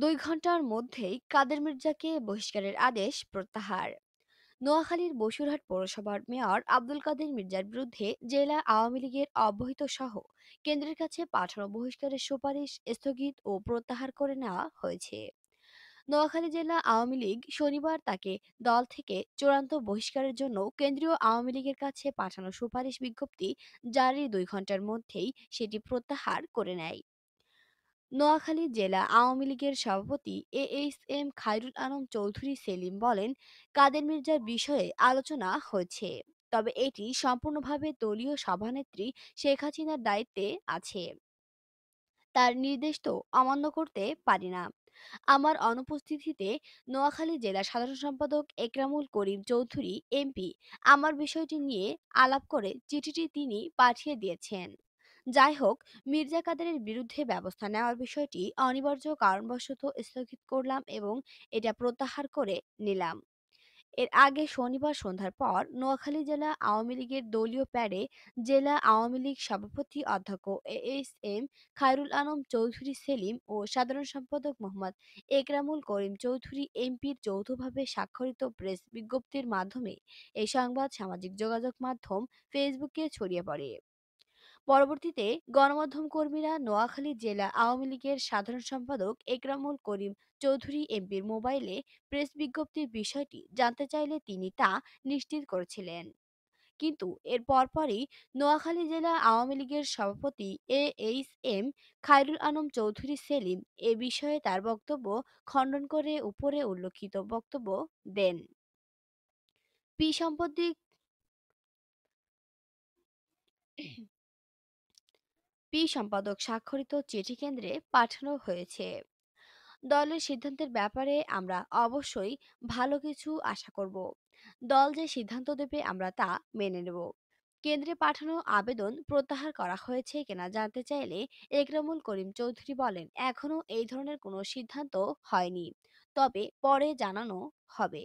দুই ঘন্টার মধ্যেই কাদের মির্জাকে বহিষ্কারের আদেশ প্রত্যাহার নোয়াখালীর বসুরহাট পৌরসভার মেয়র আব্দুল কাদের মির্জার বিরুদ্ধে জেলা আওয়ামী লীগের অব্যাহত সহ কেন্দ্রের কাছে পাঠানো বহিষ্কারের সুপারিশ স্থগিত ও প্রত্যাহার করে নেওয়া হয়েছে নোয়াখালী জেলা আওয়ামী লীগ শনিবার তাকে দল থেকে চূড়ান্ত বহিষ্কারের জন্য কেন্দ্রীয় আওয়ামী লীগের কাছে পাঠানো সুপারিশ বিজ্ঞপ্তি জারি দুই ঘন্টার মধ্যেই সেটি প্রত্যাহার করে নেয় নোয়াখালী জেলা আওয়ামী লীগের সভাপতি A H M Khairul Alam Chowdhury Selim বলেন কাদের মির্জার বিষয়ে আলোচনা হয়েছে তবে এটি সম্পূর্ণভাবে দলীয় সভানেত্রী শেখ হাসিনার দায়িত্বে আছে তার নির্দেশ তো অমান্য করতে পারি না আমার অনুপস্থিতিতে নোয়াখালী জেলা সাধারণ সম্পাদক একরামুল করিম চৌধুরী এমপি আমার বিষয়টি নিয়ে আলাপ করে চিঠিটি তিনি পাঠিয়ে দিয়েছেন যাই হোক মির্জা কাদেরের বিরুদ্ধে ব্যবস্থা নেওয়ার বিষয়টি অনিবার্য কারণবশত স্থগিত করলাম এবং এটা প্রত্যাহার করে নিলাম এর আগে শনিবার সন্ধ্যার পর নোয়াখালী জেলা আওয়ামী লীগের দলীয় প্যাডে জেলা আওয়ামী লীগ সভাপতি অধ্যক্ষ A S M Khairul Alam Chowdhury Selim ও সাধারণ সম্পাদক মোহাম্মদ একরামুল করিম চৌধুরী এমপির যৌথভাবে স্বাক্ষরিত প্রেস বিজ্ঞপ্তির মাধ্যমে এই সংবাদ সামাজিক যোগাযোগ মাধ্যম ফেসবুকে ছড়িয়ে পড়ে পরবর্তীতে গণমাধ্যম কর্মীরা নোয়াখালী জেলা আওয়ামী লীগের সাধারণ সম্পাদক একরামুল করিম চৌধুরী এমপির মোবাইলে প্রেস বিজ্ঞপ্তির বিষয়টি জানতে চাইলে তিনি তা নিশ্চিত করেছিলেন কিন্তু এর পরপরই নোয়াখালী জেলা আওয়ামী লীগের সভাপতি A H M Khairul Alam Chowdhury Selim এ বিষয়ে তার বক্তব্য খণ্ডন করে উপরে উল্লেখিত বক্তব্য দেন পি সম্পদিক পি সম্পাদক স্বাক্ষরিত চিঠি কেন্দ্রে পাঠানো হয়েছে দলের সিদ্ধান্তের ব্যাপারে আমরা অবশ্যই ভালো কিছু আশা করব দল যে সিদ্ধান্ত দেবে আমরা তা মেনে নেব কেন্দ্রে পাঠানো আবেদন প্রত্যাহার করা হয়েছে কিনা জানতে চাইলে একরামুল করিম চৌধুরী বলেন এখনও এই ধরনের কোনো সিদ্ধান্ত হয়নি তবে পরে জানানো হবে